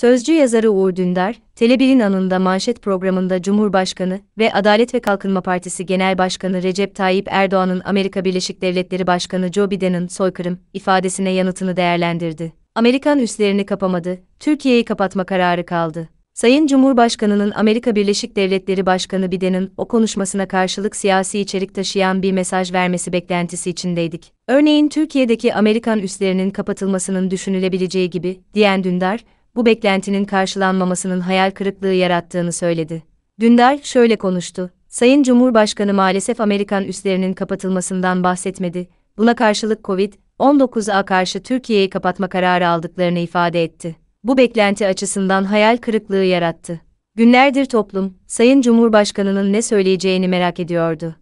Sözcü yazarı Uğur Dündar, Tele1'in anında manşet programında Cumhurbaşkanı ve Adalet ve Kalkınma Partisi Genel Başkanı Recep Tayyip Erdoğan'ın Amerika Birleşik Devletleri Başkanı Joe Biden'ın soykırım ifadesine yanıtını değerlendirdi. Amerikan üslerini kapamadı, Türkiye'yi kapatma kararı kaldı. Sayın Cumhurbaşkanı'nın Amerika Birleşik Devletleri Başkanı Biden'ın o konuşmasına karşılık siyasi içerik taşıyan bir mesaj vermesi beklentisi içindeydik. Örneğin Türkiye'deki Amerikan üslerinin kapatılmasının düşünülebileceği gibi, diyen Dündar, bu beklentinin karşılanmamasının hayal kırıklığı yarattığını söyledi. Dündar şöyle konuştu. Sayın Cumhurbaşkanı maalesef Amerikan üslerinin kapatılmasından bahsetmedi. Buna karşılık Covid-19'a karşı Türkiye'yi kapatma kararı aldıklarını ifade etti. Bu beklenti açısından hayal kırıklığı yarattı. Günlerdir toplum, Sayın Cumhurbaşkanı'nın ne söyleyeceğini merak ediyordu.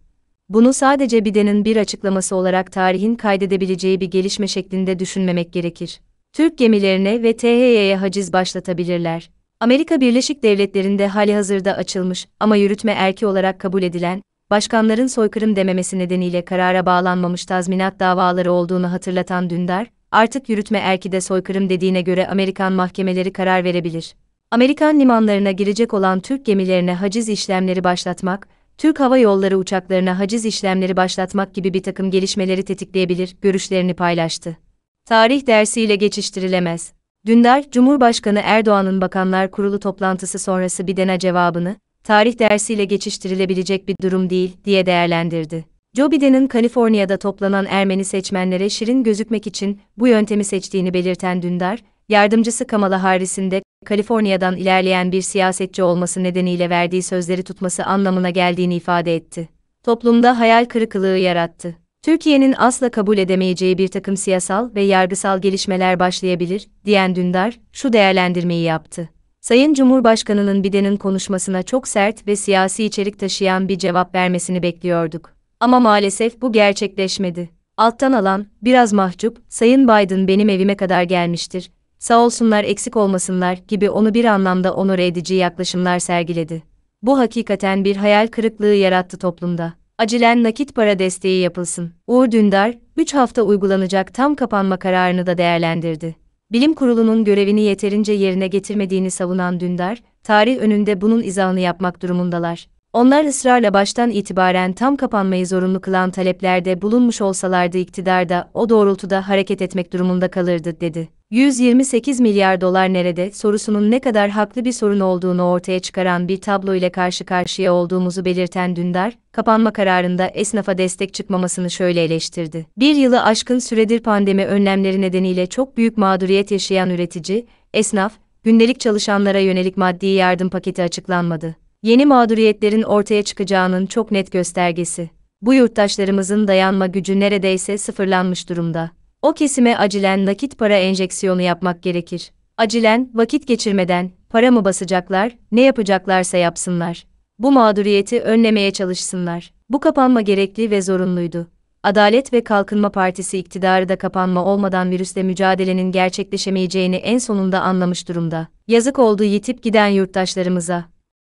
Bunu sadece Biden'in bir açıklaması olarak tarihin kaydedebileceği bir gelişme şeklinde düşünmemek gerekir. Türk gemilerine ve THY'ye haciz başlatabilirler. Amerika Birleşik Devletleri'nde halihazırda açılmış ama yürütme erki olarak kabul edilen, başkanların soykırım dememesi nedeniyle karara bağlanmamış tazminat davaları olduğunu hatırlatan Dündar, artık yürütme erki de soykırım dediğine göre Amerikan mahkemeleri karar verebilir. Amerikan limanlarına girecek olan Türk gemilerine haciz işlemleri başlatmak, Türk Hava Yolları uçaklarına haciz işlemleri başlatmak gibi bir takım gelişmeleri tetikleyebilir, görüşlerini paylaştı tarih dersiyle geçiştirilemez. Dündar, Cumhurbaşkanı Erdoğan'ın Bakanlar Kurulu toplantısı sonrası Biden'a cevabını, tarih dersiyle geçiştirilebilecek bir durum değil, diye değerlendirdi. Joe Biden'ın Kaliforniya'da toplanan Ermeni seçmenlere şirin gözükmek için bu yöntemi seçtiğini belirten Dündar, yardımcısı Kamala Harris'in de Kaliforniya'dan ilerleyen bir siyasetçi olması nedeniyle verdiği sözleri tutması anlamına geldiğini ifade etti. Toplumda hayal kırıklığı yarattı. Türkiye'nin asla kabul edemeyeceği bir takım siyasal ve yargısal gelişmeler başlayabilir, diyen Dündar, şu değerlendirmeyi yaptı. Sayın Cumhurbaşkanı'nın Biden'in konuşmasına çok sert ve siyasi içerik taşıyan bir cevap vermesini bekliyorduk. Ama maalesef bu gerçekleşmedi. Alttan alan, biraz mahcup, Sayın Biden benim evime kadar gelmiştir, sağ olsunlar eksik olmasınlar gibi onu bir anlamda onore edici yaklaşımlar sergiledi. Bu hakikaten bir hayal kırıklığı yarattı toplumda. Acilen nakit para desteği yapılsın. Uğur Dündar, 3 hafta uygulanacak tam kapanma kararını da değerlendirdi. Bilim Kurulu'nun görevini yeterince yerine getirmediğini savunan Dündar, tarih önünde bunun izahını yapmak durumundalar. Onlar ısrarla baştan itibaren tam kapanmayı zorunlu kılan taleplerde bulunmuş olsalardı iktidarda, o doğrultuda hareket etmek durumunda kalırdı, dedi. 128 milyar dolar nerede sorusunun ne kadar haklı bir sorun olduğunu ortaya çıkaran bir tablo ile karşı karşıya olduğumuzu belirten Dündar, kapanma kararında esnafa destek çıkmamasını şöyle eleştirdi. Bir yılı aşkın süredir pandemi önlemleri nedeniyle çok büyük mağduriyet yaşayan üretici, esnaf, gündelik çalışanlara yönelik maddi yardım paketi açıklanmadı. Yeni mağduriyetlerin ortaya çıkacağının çok net göstergesi. Bu yurttaşlarımızın dayanma gücü neredeyse sıfırlanmış durumda. O kesime acilen nakit para enjeksiyonu yapmak gerekir. Acilen, vakit geçirmeden, para mı basacaklar, ne yapacaklarsa yapsınlar. Bu mağduriyeti önlemeye çalışsınlar. Bu kapanma gerekli ve zorunluydu. Adalet ve Kalkınma Partisi iktidarı da kapanma olmadan virüsle mücadelenin gerçekleşemeyeceğini en sonunda anlamış durumda. Yazık oldu yitip giden yurttaşlarımıza.